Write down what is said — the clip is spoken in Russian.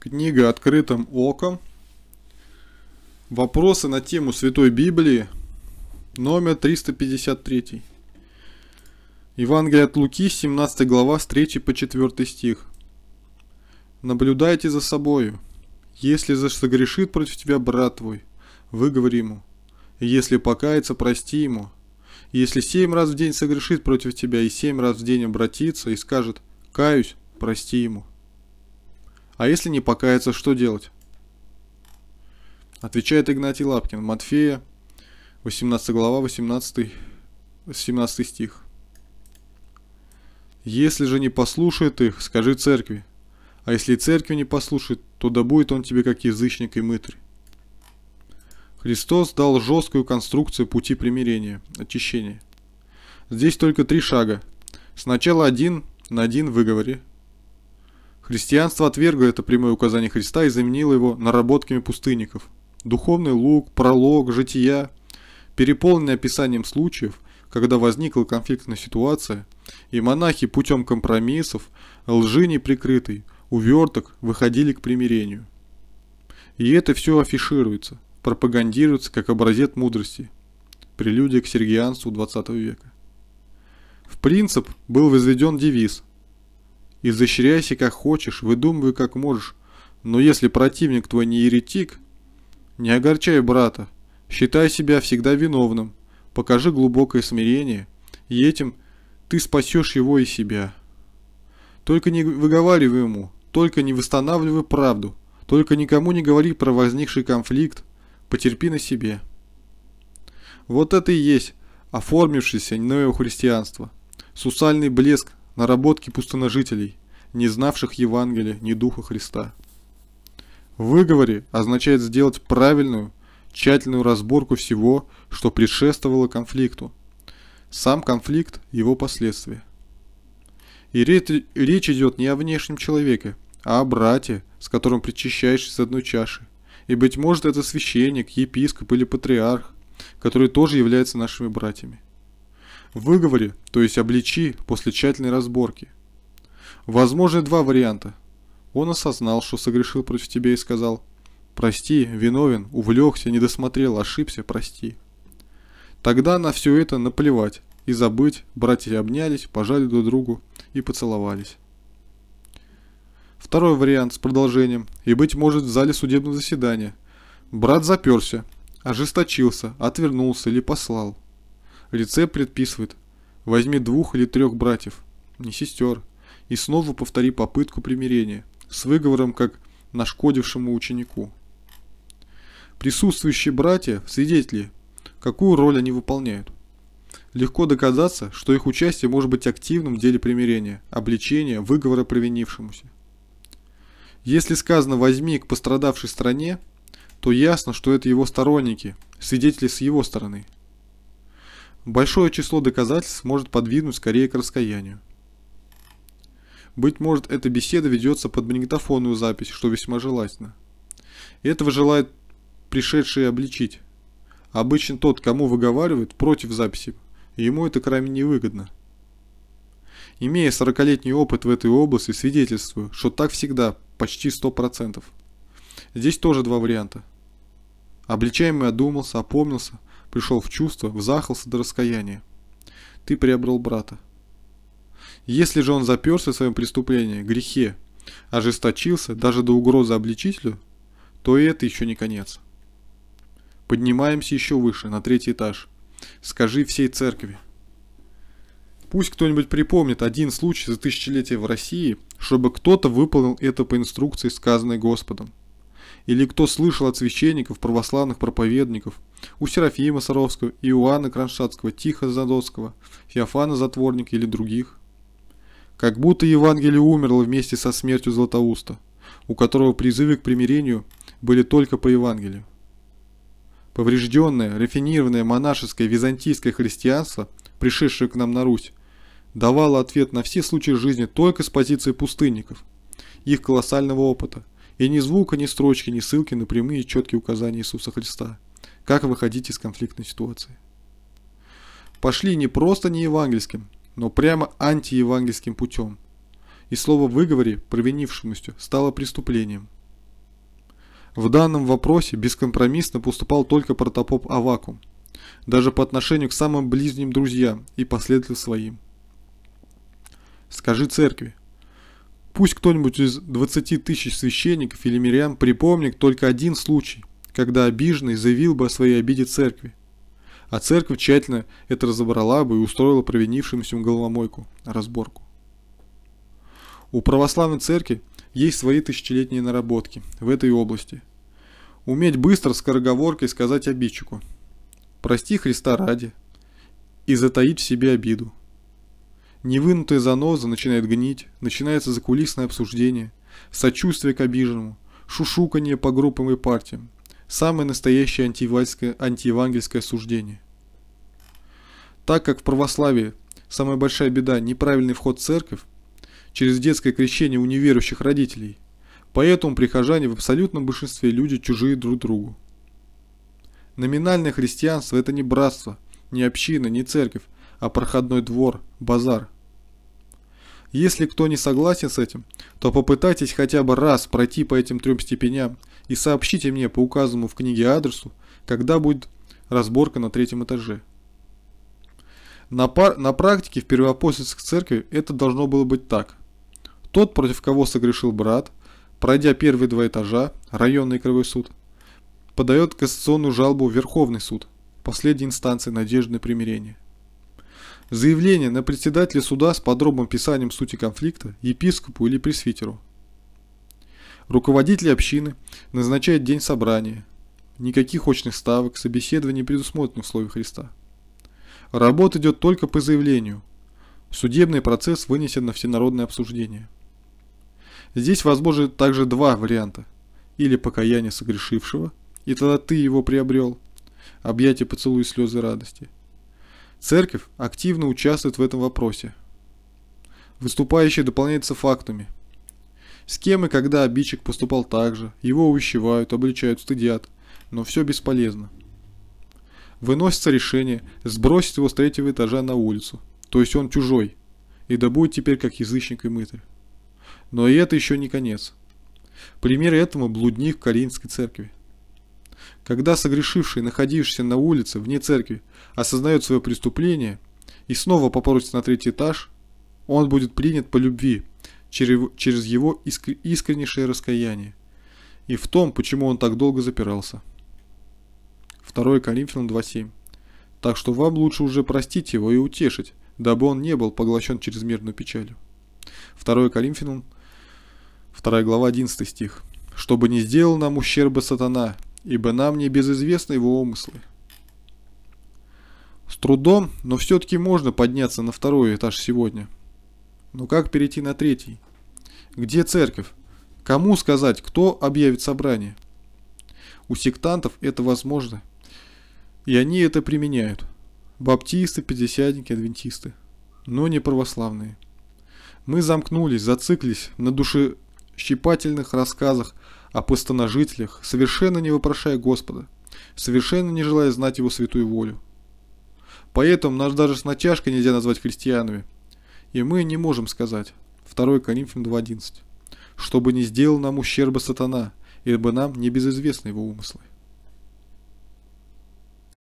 Книга «Открытым оком». Вопросы на тему Святой Библии, номер 353. Евангелие от Луки, 17 глава, с 3 по 4 стих. «Наблюдайте за собою. Если за что согрешит против тебя брат твой, выговори ему. Если покается, прости ему. Если семь раз в день согрешит против тебя и семь раз в день обратится и скажет «каюсь», прости ему. А если не покаяться, что делать? Отвечает Игнатий Лапкин. Матфея, 18 глава, 18, 17 стих. «Если же не послушает их, скажи церкви, а если и церкви не послушает, то да будет он тебе как язычник и мытарь». Христос дал жесткую конструкцию пути примирения, очищения. Здесь только три шага. Сначала один на один выговори. Христианство отвергло это прямое указание Христа и заменило его наработками пустынников. Духовный лук, пролог, жития, переполненный описанием случаев, когда возникла конфликтная ситуация, и монахи путем компромиссов, лжи неприкрытой, уверток выходили к примирению. И это все афишируется, пропагандируется как образец мудрости. Прелюдия к сергианству 20 века. В принцип был возведен девиз – Изощряйся как хочешь, выдумывай как можешь, но если противник твой не еретик, не огорчай брата, считай себя всегда виновным, покажи глубокое смирение, и этим ты спасешь его и себя. Только не выговаривай ему, только не восстанавливай правду, только никому не говори про возникший конфликт, потерпи на себе. Вот это и есть оформившееся неохристианство, сусальный блеск наработки пустоножителей, не знавших Евангелия, ни Духа Христа. Выговори означает сделать правильную, тщательную разборку всего, что предшествовало конфликту. Сам конфликт – его последствия. И речь идет не о внешнем человеке, а о брате, с которым причащаешь из одной чаши. И, быть может, это священник, епископ или патриарх, который тоже является нашими братьями. Выговори, то есть обличи после тщательной разборки. Возможны два варианта. Он осознал, что согрешил против тебя и сказал «Прости, виновен, увлекся, не досмотрел, ошибся, прости». Тогда на все это наплевать и забыть, братья обнялись, пожали друг другу и поцеловались. Второй вариант с продолжением, и быть может в зале судебного заседания. Брат заперся, ожесточился, отвернулся или послал. Рецепт предписывает. Возьми двух или трех братьев, не сестер, и снова повтори попытку примирения с выговором как нашкодившему ученику. Присутствующие братья – свидетели, какую роль они выполняют. Легко доказаться, что их участие может быть активным в деле примирения, обличения, выговора провинившемуся. Если сказано «возьми к пострадавшей стране», то ясно, что это его сторонники, свидетели с его стороны – Большое число доказательств может подвинуть скорее к раскаянию. Быть может, эта беседа ведется под магнитофонную запись, что весьма желательно. этого желает пришедший обличить. Обычно тот, кому выговаривают, против записи, ему это крайне невыгодно. Имея 40-летний опыт в этой области, свидетельствую, что так всегда, почти 100%. Здесь тоже два варианта. Обличаемый одумался, опомнился – пришел в чувство, взахался до раскаяния. Ты приобрел брата. Если же он заперся в своем преступлении, грехе, ожесточился даже до угрозы обличителю, то и это еще не конец. Поднимаемся еще выше, на третий этаж. Скажи всей церкви. Пусть кто-нибудь припомнит один случай за тысячелетие в России, чтобы кто-то выполнил это по инструкции, сказанной Господом или кто слышал от священников, православных проповедников, у Серафима Саровского, Иоанна Кронштадтского, Тиха Задоцкого, Феофана Затворника или других. Как будто Евангелие умерло вместе со смертью Златоуста, у которого призывы к примирению были только по Евангелию. Поврежденное, рафинированное монашеское византийское христианство, пришедшее к нам на Русь, давало ответ на все случаи жизни только с позиции пустынников, их колоссального опыта – и ни звука, ни строчки, ни ссылки на прямые и четкие указания Иисуса Христа. Как выходить из конфликтной ситуации. Пошли не просто не евангельским, но прямо антиевангельским путем. И слово «выговори» провинившемуся стало преступлением. В данном вопросе бескомпромиссно поступал только протопоп Авакум, даже по отношению к самым ближним друзьям и последователям своим. Скажи церкви, Пусть кто-нибудь из 20 тысяч священников или мирян припомнит только один случай, когда обиженный заявил бы о своей обиде церкви. А церковь тщательно это разобрала бы и устроила провинившимся головомойку, разборку. У православной церкви есть свои тысячелетние наработки в этой области. Уметь быстро скороговоркой сказать обидчику «Прости Христа ради» и затаить в себе обиду, Невынутая заноза начинает гнить, начинается закулисное обсуждение, сочувствие к обиженному, шушуканье по группам и партиям. Самое настоящее антиевангельское, суждение. Так как в православии самая большая беда – неправильный вход в церковь, через детское крещение у неверующих родителей, поэтому прихожане в абсолютном большинстве люди чужие друг другу. Номинальное христианство – это не братство, не община, не церковь, а проходной двор – базар. Если кто не согласен с этим, то попытайтесь хотя бы раз пройти по этим трем степеням и сообщите мне по указанному в книге адресу, когда будет разборка на третьем этаже. На, пар... на практике в первоапостольской церкви это должно было быть так. Тот, против кого согрешил брат, пройдя первые два этажа, районный кровой суд, подает кассационную жалобу в Верховный суд, последней инстанции надежды на примирение. Заявление на председателя суда с подробным писанием сути конфликта епископу или пресвитеру. Руководитель общины назначает день собрания. Никаких очных ставок, собеседований предусмотрено в Слове Христа. Работа идет только по заявлению. Судебный процесс вынесен на всенародное обсуждение. Здесь возможны также два варианта. Или покаяние согрешившего, и тогда ты его приобрел. Объятие, поцелуй, слезы радости – Церковь активно участвует в этом вопросе. Выступающие дополняются фактами. С кем и когда обидчик поступал так же, его ущевают, обличают, стыдят, но все бесполезно. Выносится решение сбросить его с третьего этажа на улицу, то есть он чужой, и да будет теперь как язычник и мытарь. Но и это еще не конец. Пример этому блудник в Каринской церкви. Когда согрешивший, находившийся на улице, вне церкви, осознает свое преступление и снова попросит на третий этаж, он будет принят по любви через его искреннейшее раскаяние и в том, почему он так долго запирался. 2 Коринфянам 2.7 Так что вам лучше уже простить его и утешить, дабы он не был поглощен чрезмерной печалью. 2 Коринфянам 2 глава 11 стих. «Чтобы не сделал нам ущерба сатана, ибо нам не безызвестны его умыслы. С трудом, но все-таки можно подняться на второй этаж сегодня. Но как перейти на третий? Где церковь? Кому сказать, кто объявит собрание? У сектантов это возможно, и они это применяют. Баптисты, пятидесятники, адвентисты, но не православные. Мы замкнулись, зациклись на душещипательных рассказах о пустоножителях, совершенно не вопрошая Господа, совершенно не желая знать Его святую волю. Поэтому нас даже с натяжкой нельзя назвать христианами. И мы не можем сказать, 2 Коринфян 2.11, чтобы не сделал нам ущерба сатана, ибо нам не безызвестны его умыслы.